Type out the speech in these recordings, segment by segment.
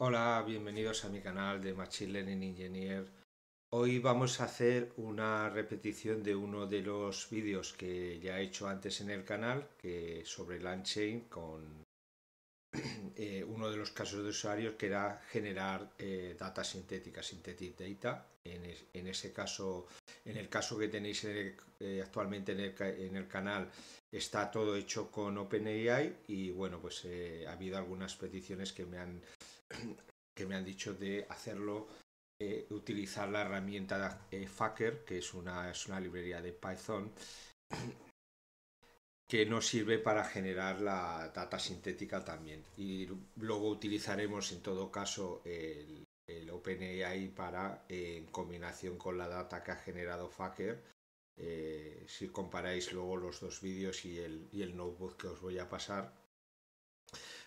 Hola, bienvenidos a mi canal de Machine Learning Engineer. Hoy vamos a hacer una repetición de uno de los vídeos que ya he hecho antes en el canal, que sobre LangChain con eh, uno de los casos de usuarios que era generar eh, data sintética, synthetic data. En, ese caso, en el caso que tenéis eh, actualmente en el, en el canal, está todo hecho con OpenAI y bueno, pues ha habido algunas peticiones que me han que me han dicho de hacerlo, eh, utilizar la herramienta de eh, Faker, que es una, es una librería de Python, que nos sirve para generar la data sintética también. Y luego utilizaremos en todo caso el, OpenAI para, eh, en combinación con la data que ha generado Faker, si comparáis luego los dos vídeos y el notebook que os voy a pasar,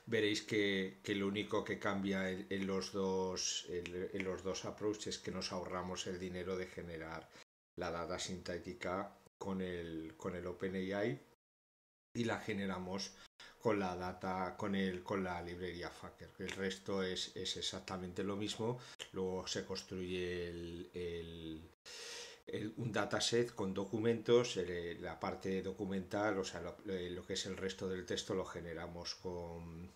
veréis que, lo único que cambia en, los dos, en, los dos approaches es que nos ahorramos el dinero de generar la data sintética con el, con el OpenAI y la generamos con la data, con el, con la librería que El resto es, es exactamente lo mismo. Luego se construye el un dataset con documentos, eh, la parte documental, o sea, eh, lo, que es el resto del texto lo generamos con,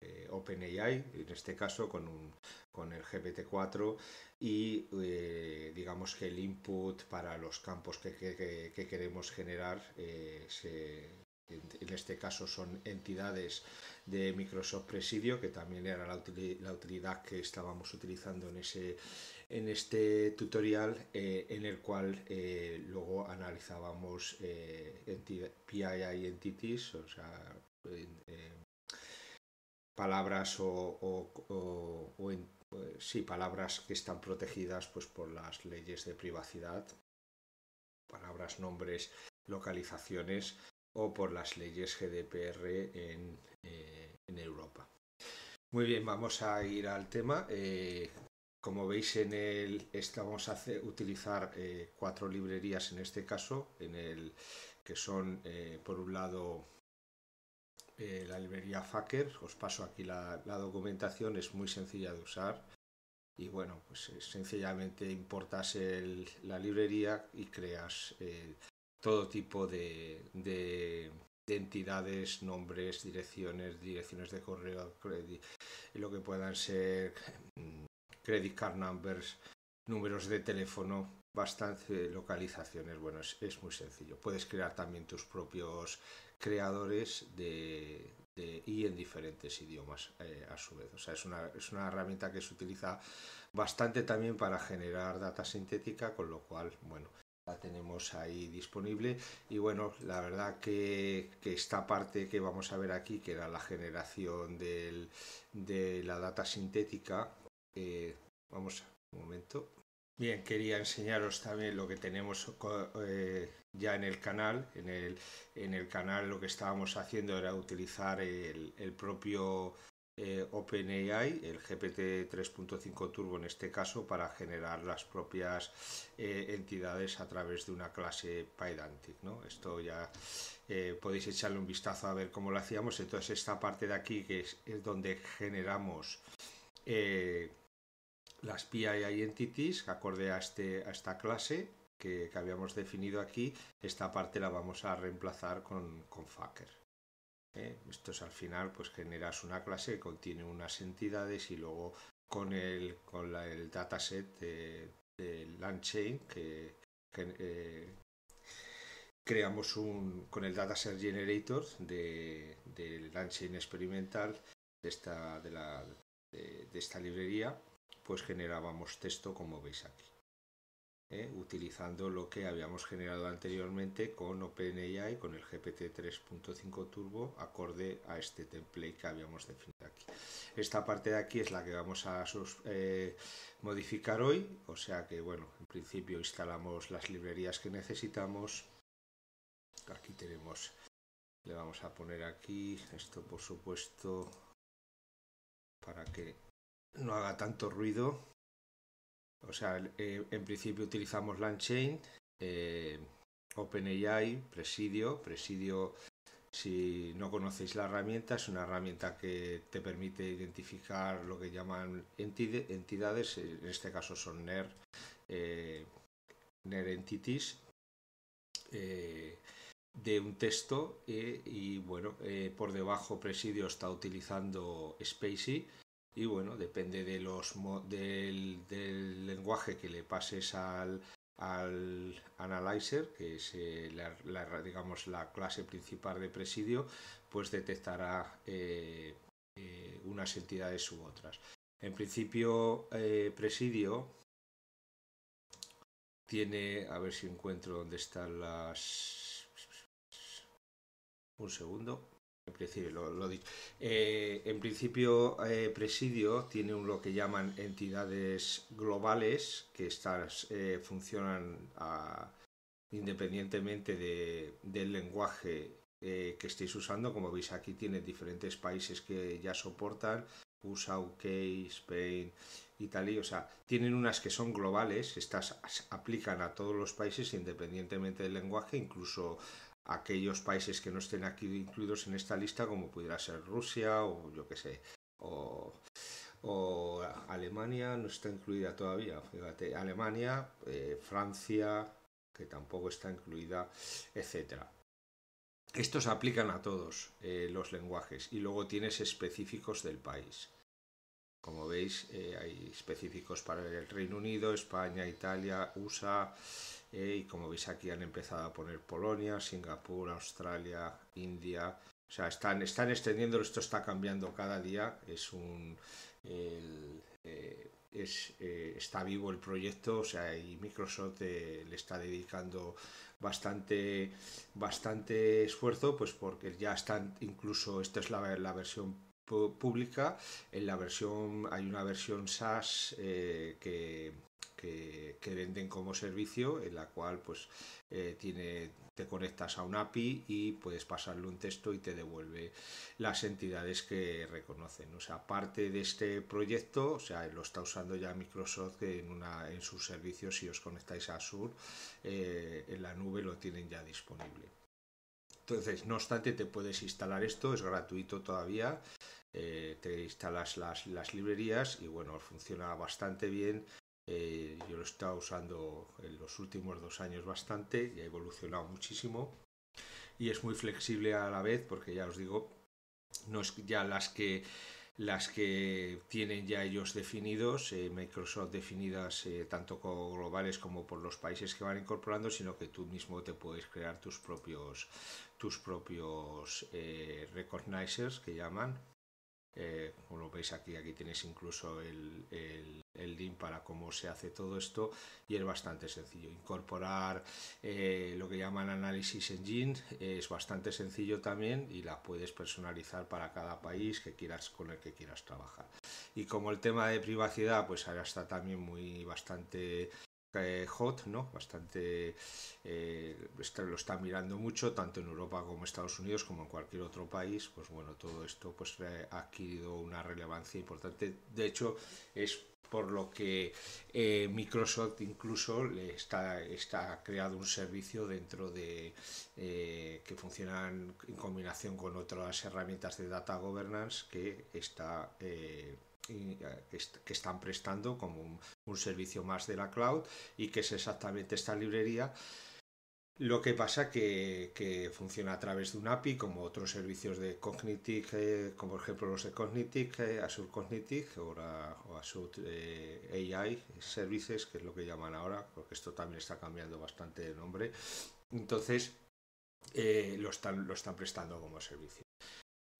eh, OpenAI, en este caso con, con el GPT-4, y digamos que el input para los campos que, queremos generar en este caso son entidades de Microsoft Presidio, que también era la utilidad que estábamos utilizando en ese, en este tutorial eh, en el cual eh, luego analizábamos PII eh, entities, o sea, palabras o, pues, palabras que están protegidas pues, por las leyes de privacidad, palabras, nombres, localizaciones o por las leyes GDPR en, Europa. Muy bien, vamos a ir al tema. Como veis en el, vamos a utilizar eh, cuatro librerías en este caso, en el, que son eh, por un lado eh, la librería Faker, os paso aquí la, documentación, es muy sencilla de usar y bueno, pues sencillamente importas la librería y creas todo tipo de, de entidades, nombres, direcciones, direcciones de correo, lo que puedan ser mm, credit card numbers, números de teléfono, bastante localizaciones. Bueno, es, muy sencillo. Puedes crear también tus propios creadores de, y en diferentes idiomas eh, a su vez. O sea, es una, herramienta que se utiliza bastante también para generar data sintética, con lo cual, bueno, la tenemos ahí disponible. Y bueno, la verdad que, esta parte que vamos a ver aquí, que era la generación de la data sintética, eh, vamos, un momento. Bien, quería enseñaros también lo que tenemos eh, ya en el canal. En el, en el, canal lo que estábamos haciendo era utilizar el, propio eh, OpenAI, el GPT 3.5 Turbo en este caso, para generar las propias eh, entidades a través de una clase Pydantic. ¿no? Esto ya podéis echarle un vistazo a ver cómo lo hacíamos. Entonces esta parte de aquí que es, donde generamos las PII Entities, acorde a, este, esta clase que, habíamos definido aquí, esta parte la vamos a reemplazar con, con e eh, Esto es al final, pues generas una clase que contiene unas entidades y luego con el, dataset de, de LandChain que, eh, creamos un, con el dataset generator de, de LandChain experimental de esta librería pues generábamos texto como veis aquí. ¿eh? utilizando lo que habíamos generado anteriormente con OpenAI, con el GPT 3.5 Turbo, acorde a este template que habíamos definido aquí. Esta parte de aquí es la que vamos a eh, modificar hoy, o sea que, bueno, en principio instalamos las librerías que necesitamos. Aquí tenemos, le vamos a poner aquí, esto por supuesto, para que no haga tanto ruido. O sea, eh, en principio utilizamos LangChain, eh, OpenAI, Presidio. Presidio, si no conocéis la herramienta, es una herramienta que te permite identificar lo que llaman entidades, en este caso son NER, eh, NER Entities, de un texto y bueno, por debajo Presidio está utilizando Spacey y bueno, depende de del, lenguaje que le pases al, analyzer, que es eh, la, digamos, la clase principal de presidio, pues detectará eh, eh, unas entidades u otras. En principio, presidio tiene, a ver si encuentro dónde están las... Un segundo. En principio, lo, lo eh, en principio, eh, Presidio tiene un, lo que llaman entidades globales que estas eh, funcionan ah, independientemente de, del lenguaje que estéis usando. Como veis aquí, tiene diferentes países que ya soportan. USA, UK, Spain, Italia, o sea, tienen unas que son globales, estas aplican a todos los países independientemente del lenguaje, incluso aquellos países que no estén aquí incluidos en esta lista, como pudiera ser Rusia o yo que sé, o, Alemania no está incluida todavía, fíjate, Alemania, eh, Francia, que tampoco está incluida, etcétera. Estos aplican a todos eh, los lenguajes y luego tienes específicos del país. Como veis, eh, hay específicos para el Reino Unido, España, Italia, USA, eh, y como veis aquí han empezado a poner Polonia, Singapur, Australia, India. O sea, están, están extendiendo, esto está cambiando cada día. Es un. Eh, es, eh, está vivo el proyecto, o sea, y Microsoft le está dedicando bastante, bastante esfuerzo, pues porque ya están, incluso esta es la, la versión pública, en la versión, hay una versión SaaS eh, que, que, venden como servicio, en la cual pues eh, te conectas a un API y puedes pasarle un texto y te devuelve las entidades que reconocen. O sea, parte de este proyecto, o sea, lo está usando ya Microsoft en en sus servicios. Si os conectáis a Azure, eh, en la nube lo tienen ya disponible. Entonces, no obstante, te puedes instalar esto, es gratuito todavía. Eh, te instalas las, librerías y bueno, funciona bastante bien. Eh, yo lo he estado usando en los últimos dos años bastante y ha evolucionado muchísimo. Y es muy flexible a la vez, porque ya os digo, no es ya las que las que tienen ya ellos definidos, eh, Microsoft definidas eh, tanto como globales como por los países que van incorporando, sino que tú mismo te puedes crear tus propios tus propios recognizers que llaman eh, como lo veis aquí, aquí tienes incluso el, link para cómo se hace todo esto y es bastante sencillo. Incorporar eh, lo que llaman análisis engine eh, es bastante sencillo también y la puedes personalizar para cada país que quieras con el que quieras trabajar. Y como el tema de privacidad, pues ahora está también muy bastante eh, hot, ¿no? Bastante eh, lo está mirando mucho, tanto en Europa como en Estados Unidos, como en cualquier otro país. Pues bueno, todo esto pues eh, ha adquirido una relevancia importante. De hecho, es por lo que Microsoft incluso le está, está creado un servicio dentro de que funcionan en combinación con otras herramientas de data governance que está eh, que están prestando como un, servicio más de la cloud y que es exactamente esta librería. Lo que pasa que, que funciona a través de un API, como otros servicios de Cognitic, eh, como por ejemplo los de Cognitic, eh, Azure Cognitic o Azure AI Services, que es lo que llaman ahora, porque esto también está cambiando bastante de nombre. Entonces, lo, están, lo están prestando como servicio.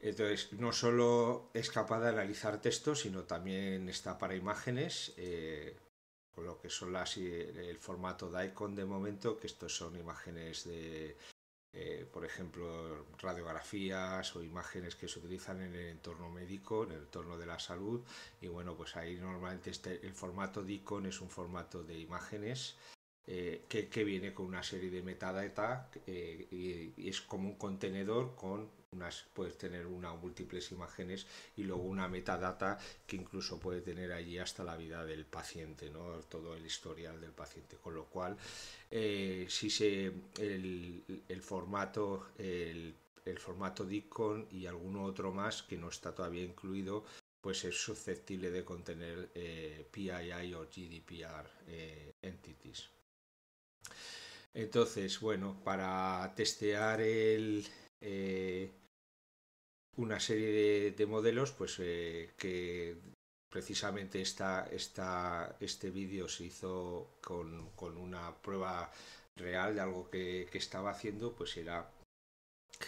Entonces, no solo es capaz de analizar textos, sino también está para imágenes, eh, con lo que son las, eh, el formato de de momento, que estos son imágenes de, eh, por ejemplo, radiografías o imágenes que se utilizan en el entorno médico, en el entorno de la salud. Y bueno, pues ahí normalmente este, el formato DICON es un formato de imágenes que, viene con una serie de metadata y, es como un contenedor con puedes tener una o múltiples imágenes y luego una metadata que incluso puede tener allí hasta la vida del paciente, todo el historial del paciente. Con lo cual, eh, si se, el, formato, el, DICON y alguno otro más que no está todavía incluido, pues es susceptible de contener eh, PII o GDPR eh, entities. Entonces, bueno, para testear el, una serie de, modelos pues, eh, que precisamente esta, este vídeo se hizo con, una prueba real de algo que, estaba haciendo, pues era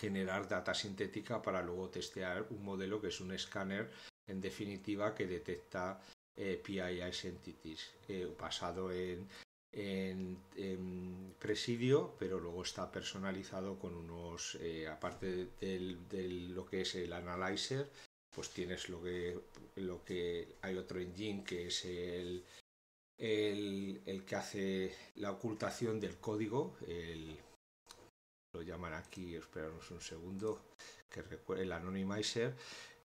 generar data sintética para luego testear un modelo que es un escáner en definitiva que detecta eh, PII entities eh, basado en en, presidio, pero luego está personalizado con unos, eh, aparte de, lo que es el analyzer, pues tienes lo que, lo que hay otro engine que es el, el, que hace la ocultación del código, el, lo llaman aquí, esperamos un segundo, que el anonymizer,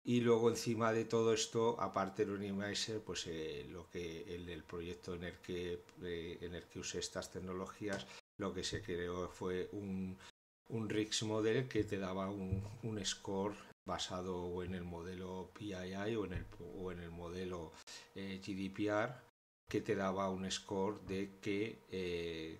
y luego encima de todo esto, aparte del Unimizer, pues eh, lo que el, proyecto en el que eh, en el que usé estas tecnologías, lo que se creó fue un, un RIX model que te daba un, score basado en el modelo PII o en el, modelo eh, GDPR, que te daba un score de qué,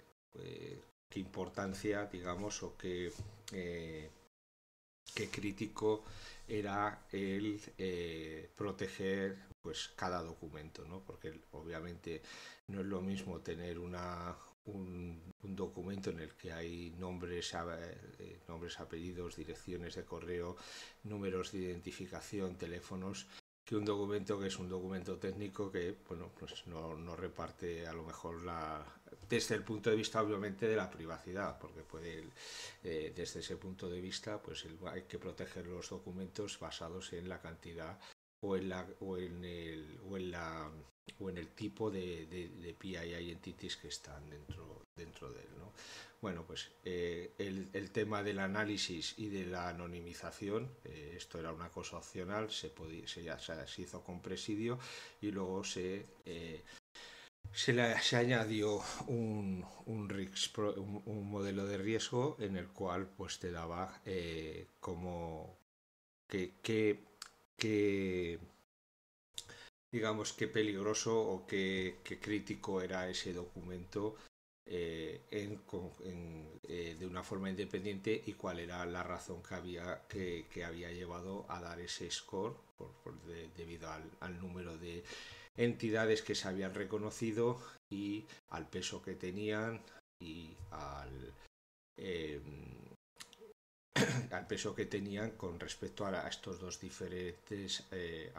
importancia, digamos, o qué, qué crítico era el eh, proteger pues cada documento, ¿no? Porque obviamente no es lo mismo tener una, un, documento en el que hay nombres, eh, nombres, apellidos, direcciones de correo, números de identificación, teléfonos, que un documento que es un documento técnico que bueno pues no, reparte a lo mejor la desde el punto de vista obviamente de la privacidad porque puede eh, desde ese punto de vista pues hay que proteger los documentos basados en la cantidad o en la o en el o en la o en el tipo de, de, de PII entities que están dentro dentro de él ¿no? Bueno, pues eh, el, tema del análisis y de la anonimización, eh, esto era una cosa opcional, se, se, ya, se hizo con presidio y luego se, eh, añadió un, modelo de riesgo en el cual pues, te daba como que, que digamos qué peligroso o qué, crítico era ese documento eh, eh, de una forma independiente y cuál era la razón que había, que, había llevado a dar ese score debido al, número de entidades que se habían reconocido y al peso que tenían y al, em, peso que tenían con respecto a, estos dos diferentes eh,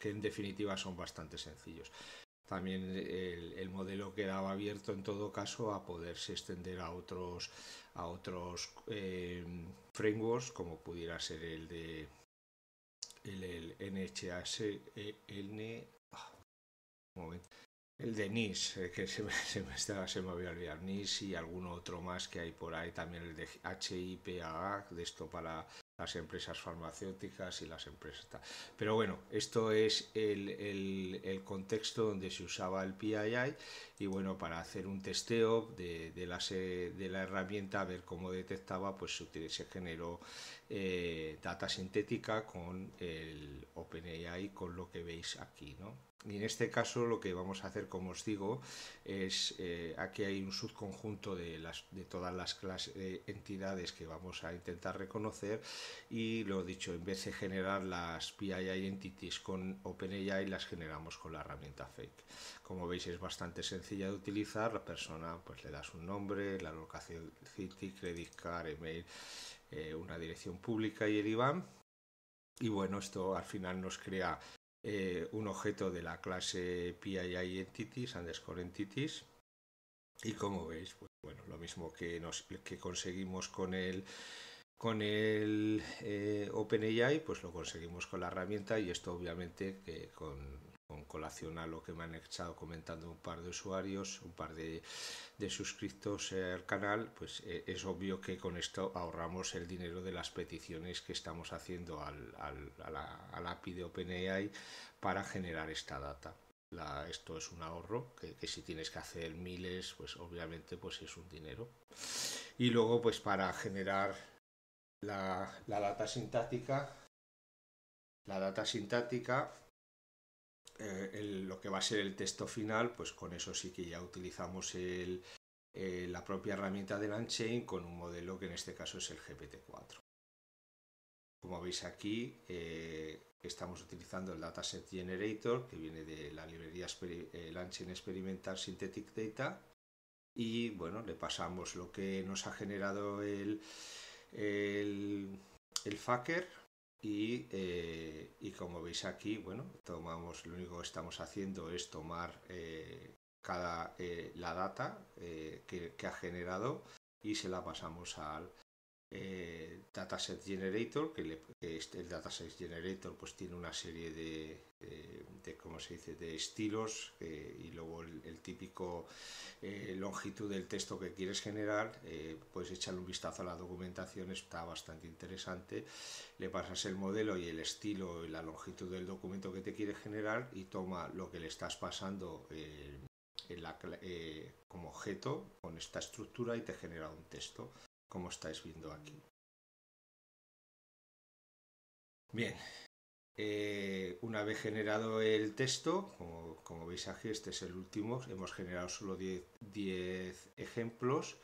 que en definitiva son bastante sencillos también el, el, modelo quedaba abierto en todo caso a poderse extender a otros, a otros eh, frameworks como pudiera ser el de el, el NHS, el, ah, el de NIS, eh, que se me, se, me estaba, se me había olvidado, NIS y alguno otro más que hay por ahí, también el de HIPAA, de esto para las empresas farmacéuticas y las empresas... Pero bueno, esto es el, el, el, contexto donde se usaba el PII y bueno, para hacer un testeo de, de, la, de la herramienta, a ver cómo detectaba, pues se, generó eh, data sintética con el OpenAI, con lo que veis aquí, ¿no? Y en este caso lo que vamos a hacer, como os digo, es eh, aquí hay un subconjunto de, todas las clases, eh, entidades que vamos a intentar reconocer y lo dicho, en vez de generar las PII entities con OpenAI, las generamos con la herramienta Fake. Como veis es bastante sencilla de utilizar, la persona pues le das un nombre, la locación City, Credit Card, email, eh, una dirección pública y el IBAN. Y bueno, esto al final nos crea eh, un objeto de la clase PII Entities, underscore Entities. Y como veis, pues, bueno, lo mismo que, nos, que conseguimos con el, con el eh, OpenAI, pues lo conseguimos con la herramienta y esto obviamente que con con colación a lo que me han estado comentando un par de usuarios, un par de, suscriptos al canal, pues eh, es obvio que con esto ahorramos el dinero de las peticiones que estamos haciendo al, al API de OpenAI para generar esta data. esto es un ahorro que, si tienes que hacer miles, pues obviamente pues es un dinero. Y luego pues para generar la, la data sintática, la data sintática eh, lo que va a ser el texto final, pues con eso sí que ya utilizamos eh, la propia herramienta de Unchain con un modelo que en este caso es el GPT-4. Como veis aquí, eh, estamos utilizando el Dataset Generator, que viene de la librería Lanchain Experimental Synthetic Data, y bueno, le pasamos lo que nos ha generado el, el, el eh, y, como veis aquí, bueno, tomamos, lo único que estamos haciendo es tomar eh, cada, eh, la data que, ha generado y se la pasamos al, eh, dataset generator que, el este, el dataset generator pues tiene una serie de, se dice de estilos eh, y luego el, típico eh, longitud del texto que quieres generar eh, puedes echarle un vistazo a la documentación está bastante interesante le pasas el modelo y el estilo y la longitud del documento que te quiere generar y toma lo que le estás pasando como objeto con esta estructura y te genera un texto como estáis viendo aquí. Bien, eh, una vez generado el texto, como, veis aquí, este es el último, hemos generado solo 10 ejemplos,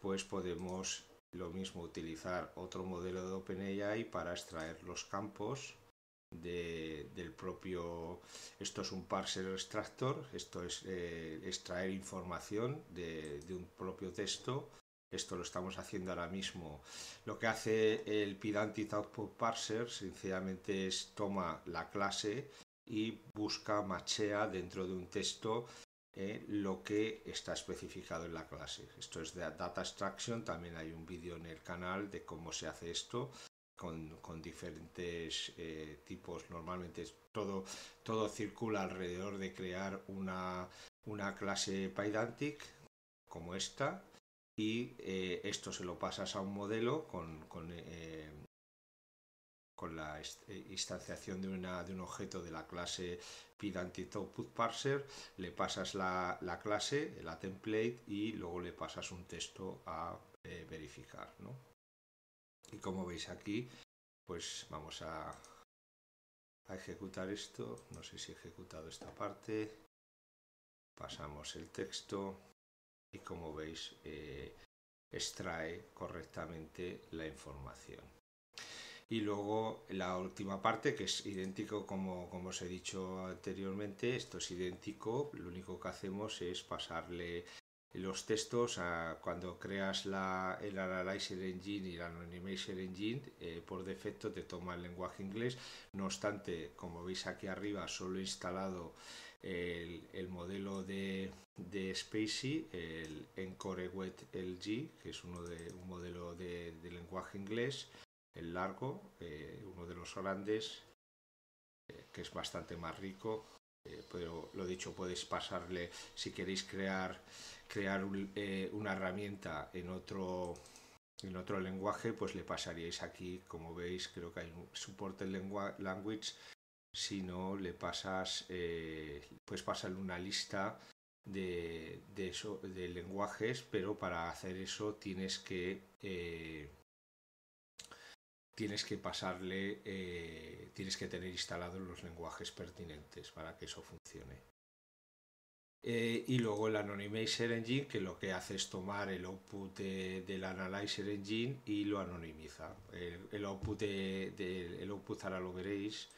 pues podemos lo mismo utilizar otro modelo de OpenAI para extraer los campos del propio... Esto es un parser extractor, esto es eh, extraer información de un propio texto esto lo estamos haciendo ahora mismo. Lo que hace el Pydantic Output Parser, sencillamente, es toma la clase y busca, machea dentro de un texto eh, lo que está especificado en la clase. Esto es de Data Extraction, también hay un vídeo en el canal de cómo se hace esto. Con, diferentes eh, tipos. Normalmente todo, circula alrededor de crear una, una clase Pydantic como esta y eh, esto se lo pasas a un modelo con, con, eh, la eh, instanciación de, una, de, un objeto de la clase PidAntiTopUtParser, parser le pasas la, la, clase, la template, y luego le pasas un texto a verificar. Y como veis aquí, pues vamos a, a ejecutar esto. No sé si he ejecutado esta parte. Pasamos el texto y como veis eh, extrae correctamente la información. Y luego la última parte, que es idéntico como, os he dicho anteriormente, esto es idéntico, lo único que hacemos es pasarle los textos a, cuando creas la, el Analyzer Engine y el Anonymizer Engine, eh, por defecto te toma el lenguaje inglés, no obstante, como veis aquí arriba, solo he instalado el, modelo de, de Spacey, el Encore Wet LG, que es uno de, un modelo de, lenguaje inglés, el largo, eh, uno de los holandes, eh, que es bastante más rico. Eh, pero lo dicho, podéis pasarle, si queréis crear, crear una herramienta en otro, en otro lenguaje, pues le pasaríais aquí, como veis, creo que hay un soporte language si no le pasas, eh, pues pasarle una lista de, eso, de lenguajes, pero para hacer eso tienes que eh, tienes que pasarle, eh, tienes que tener instalados los lenguajes pertinentes para que eso funcione. y luego el Anonymizer Engine, que lo que hace es tomar el output del Analyzer Engine y lo anonimiza. El, output, el output ahora lo veréis,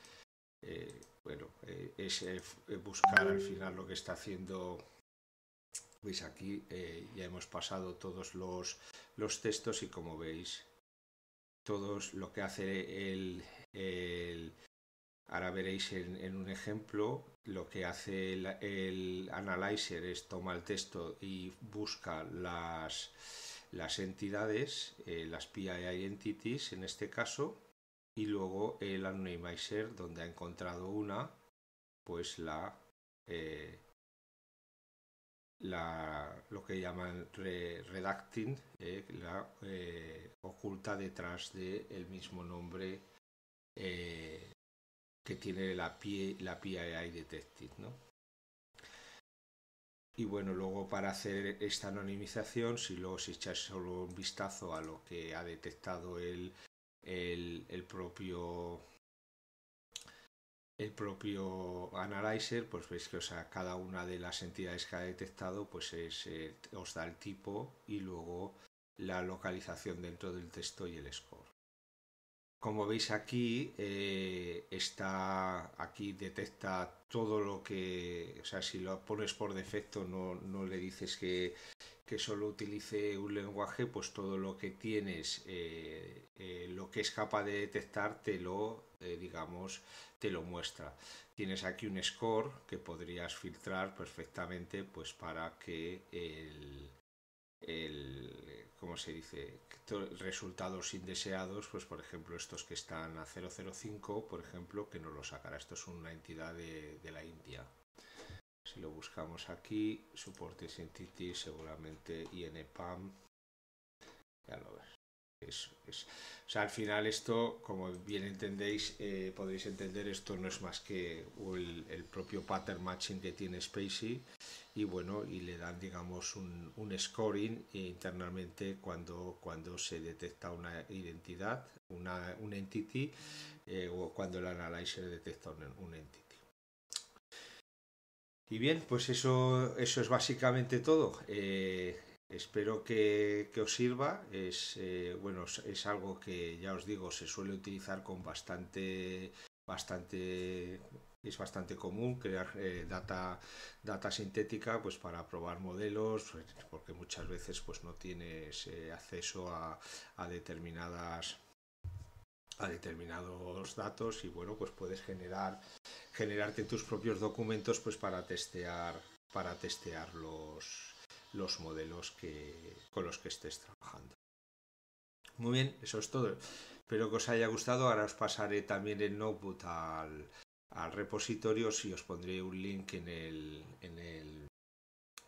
eh, bueno, eh, es eh, buscar al final lo que está haciendo. Veis aquí, ya hemos pasado todos los, los textos y como veis, todo lo que hace el, el Ahora veréis en, en, un ejemplo lo que hace el, analyzer es toma el texto y busca las, las entidades, las PI entities en este caso, y luego el anonymizer donde ha encontrado una pues la eh, lo que llaman redacting, eh, la eh, oculta detrás del el mismo nombre que tiene la, PI, la PII ¿no? Y bueno, luego para hacer esta anonimización, si luego se echa solo un vistazo a lo que ha detectado el el, propio el propio analyzer, pues veis que o sea, cada una de las entidades que ha detectado pues eh, os da el tipo y luego la localización dentro del texto y el score. Como veis aquí, eh, está, aquí detecta todo lo que, o sea, si lo pones por defecto, no, le dices que, solo utilice un lenguaje, pues todo lo que tienes, eh, eh, lo que es capaz de detectar, te lo, digamos, te lo muestra. Tienes aquí un score que podrías filtrar perfectamente, pues para que el el, ¿cómo se dice? Resultados indeseados, pues por ejemplo estos que están a 005, por ejemplo, que no lo sacará. Esto es una entidad de, la India. Si lo buscamos aquí, soporte Entity, seguramente INPAM, e ya lo ves. Es, o sea, al final esto, como bien entendéis, eh, podéis entender, esto no es más que el, propio pattern matching que tiene Spacey y bueno, y le dan, digamos, un, scoring internamente cuando, cuando se detecta una identidad, una, un entity, eh, o cuando el analyzer detecta un, entity. Y bien, pues eso, eso es básicamente todo. Eh, Espero que, os sirva. Es, eh, bueno, es algo que ya os digo, se suele utilizar con bastante, bastante es bastante común crear eh, data, data sintética pues para probar modelos pues, porque muchas veces pues no tienes eh, acceso a, determinadas a determinados datos y bueno pues puedes generar generarte tus propios documentos pues para testear para testear los modelos que, con los que estés trabajando. Muy bien, eso es todo. Espero que os haya gustado. Ahora os pasaré también el notebook al, repositorio. Si os pondré un link en, el, en, el,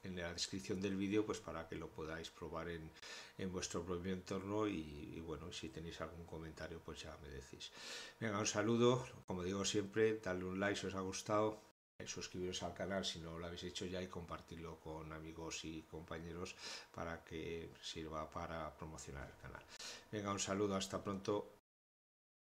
en la descripción del vídeo pues para que lo podáis probar en, en vuestro propio entorno. Y, bueno, si tenéis algún comentario, pues ya me decís. Venga, un saludo. Como digo siempre, dadle un like si os ha gustado suscribiros al canal si no lo habéis hecho ya y compartirlo con amigos y compañeros para que sirva para promocionar el canal. Venga, un saludo, hasta pronto.